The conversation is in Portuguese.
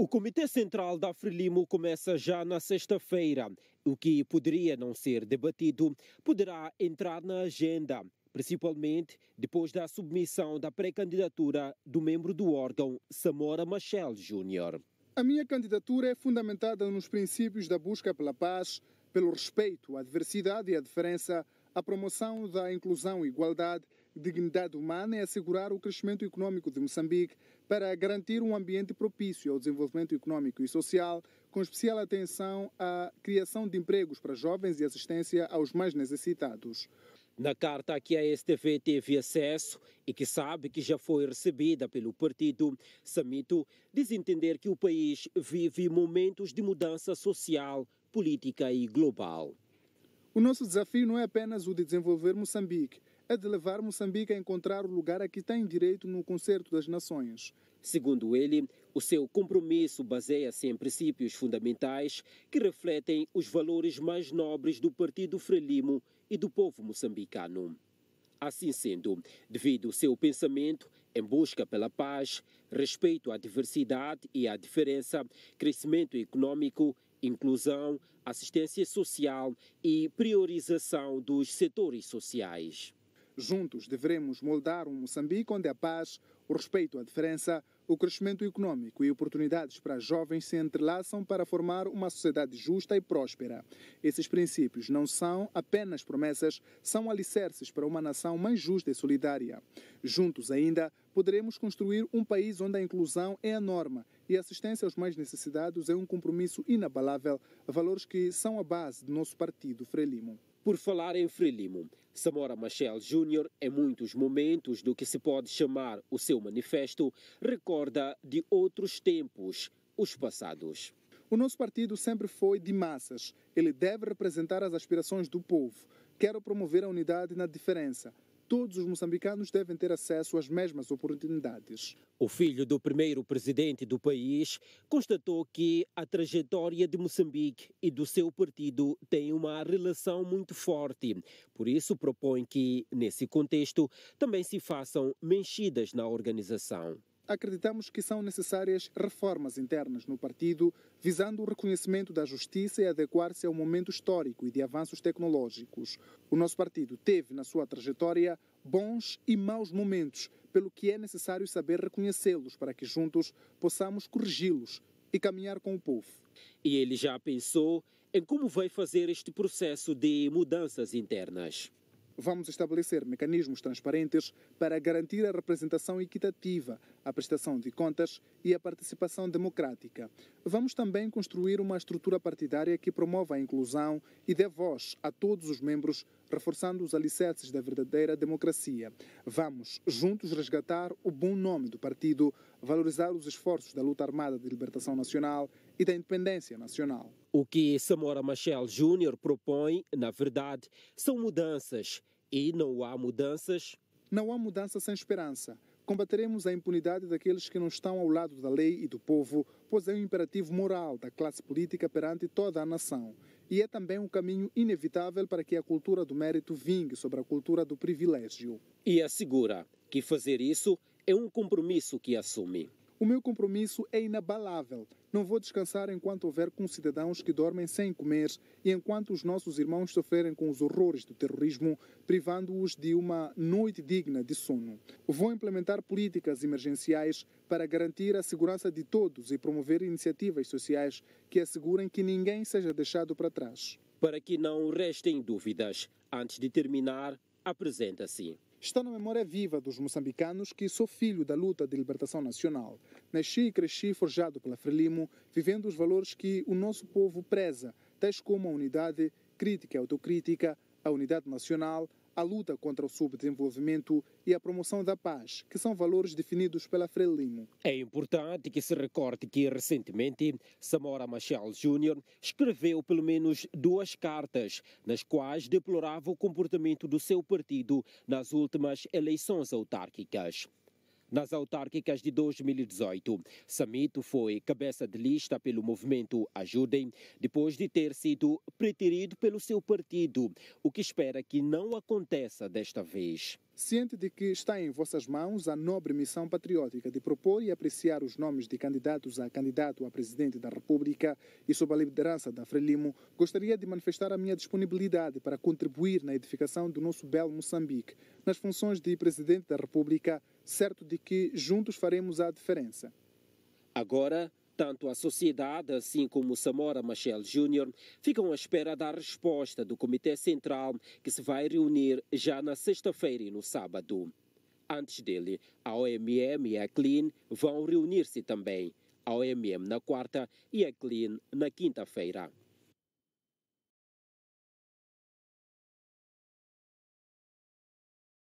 O Comitê Central da Frelimo começa já na sexta-feira. O que poderia não ser debatido poderá entrar na agenda, principalmente depois da submissão da pré-candidatura do membro do órgão, Samora Machel Júnior. A minha candidatura é fundamentada nos princípios da busca pela paz, pelo respeito à diversidade e à diferença a promoção da inclusão, igualdade e dignidade humana é assegurar o crescimento econômico de Moçambique para garantir um ambiente propício ao desenvolvimento econômico e social, com especial atenção à criação de empregos para jovens e assistência aos mais necessitados. Na carta que a STV teve acesso e que sabe que já foi recebida pelo partido, Samito diz entender que o país vive momentos de mudança social, política e global. O nosso desafio não é apenas o de desenvolver Moçambique, é de levar Moçambique a encontrar o lugar a que tem direito no Concerto das Nações. Segundo ele, o seu compromisso baseia-se em princípios fundamentais que refletem os valores mais nobres do Partido Frelimo e do povo moçambicano. Assim sendo, devido ao seu pensamento em busca pela paz, respeito à diversidade e à diferença, crescimento econômico inclusão, assistência social e priorização dos setores sociais. Juntos devemos moldar um Moçambique onde a paz, o respeito à diferença, o crescimento econômico e oportunidades para jovens se entrelaçam para formar uma sociedade justa e próspera. Esses princípios não são apenas promessas, são alicerces para uma nação mais justa e solidária. Juntos ainda, poderemos construir um país onde a inclusão é a norma e assistência aos mais necessitados é um compromisso inabalável, valores que são a base do nosso partido Frelimo. Por falar em Frelimo, Samora Machel Júnior, em muitos momentos do que se pode chamar o seu manifesto, recorda de outros tempos, os passados. O nosso partido sempre foi de massas. Ele deve representar as aspirações do povo. Quero promover a unidade na diferença todos os moçambicanos devem ter acesso às mesmas oportunidades. O filho do primeiro presidente do país constatou que a trajetória de Moçambique e do seu partido tem uma relação muito forte. Por isso, propõe que, nesse contexto, também se façam mexidas na organização acreditamos que são necessárias reformas internas no partido, visando o reconhecimento da justiça e adequar-se ao momento histórico e de avanços tecnológicos. O nosso partido teve na sua trajetória bons e maus momentos, pelo que é necessário saber reconhecê-los para que juntos possamos corrigi-los e caminhar com o povo. E ele já pensou em como vai fazer este processo de mudanças internas vamos estabelecer mecanismos transparentes para garantir a representação equitativa, a prestação de contas e a participação democrática. Vamos também construir uma estrutura partidária que promova a inclusão e dê voz a todos os membros, reforçando os alicerces da verdadeira democracia. Vamos juntos resgatar o bom nome do partido, valorizar os esforços da luta armada de libertação nacional e da independência nacional. O que Samora Machel Júnior propõe, na verdade, são mudanças. E não há mudanças? Não há mudança sem esperança. Combateremos a impunidade daqueles que não estão ao lado da lei e do povo, pois é um imperativo moral da classe política perante toda a nação. E é também um caminho inevitável para que a cultura do mérito vingue sobre a cultura do privilégio. E assegura que fazer isso é um compromisso que assume. O meu compromisso é inabalável. Não vou descansar enquanto houver concidadãos que dormem sem comer e enquanto os nossos irmãos sofrerem com os horrores do terrorismo, privando-os de uma noite digna de sono. Vou implementar políticas emergenciais para garantir a segurança de todos e promover iniciativas sociais que assegurem que ninguém seja deixado para trás. Para que não restem dúvidas, antes de terminar, apresenta-se está na memória viva dos moçambicanos que sou filho da luta de libertação nacional. Nasci e cresci forjado pela Frelimo, vivendo os valores que o nosso povo preza, tais como a unidade, crítica e autocrítica, a unidade nacional, a luta contra o subdesenvolvimento e a promoção da paz, que são valores definidos pela Frelimo. É importante que se recorte que recentemente Samora Machel Júnior escreveu pelo menos duas cartas nas quais deplorava o comportamento do seu partido nas últimas eleições autárquicas nas autárquicas de 2018. Samito foi cabeça de lista pelo movimento Ajudem, depois de ter sido preterido pelo seu partido, o que espera que não aconteça desta vez. Ciente de que está em vossas mãos a nobre missão patriótica de propor e apreciar os nomes de candidatos a candidato a presidente da República e sob a liderança da Frelimo, gostaria de manifestar a minha disponibilidade para contribuir na edificação do nosso belo Moçambique, nas funções de presidente da República, certo de que juntos faremos a diferença. Agora, tanto a sociedade, assim como Samora Machel Júnior, ficam à espera da resposta do Comitê Central, que se vai reunir já na sexta-feira e no sábado. Antes dele, a OMM e a CLIN vão reunir-se também. A OMM na quarta e a CLIN na quinta-feira.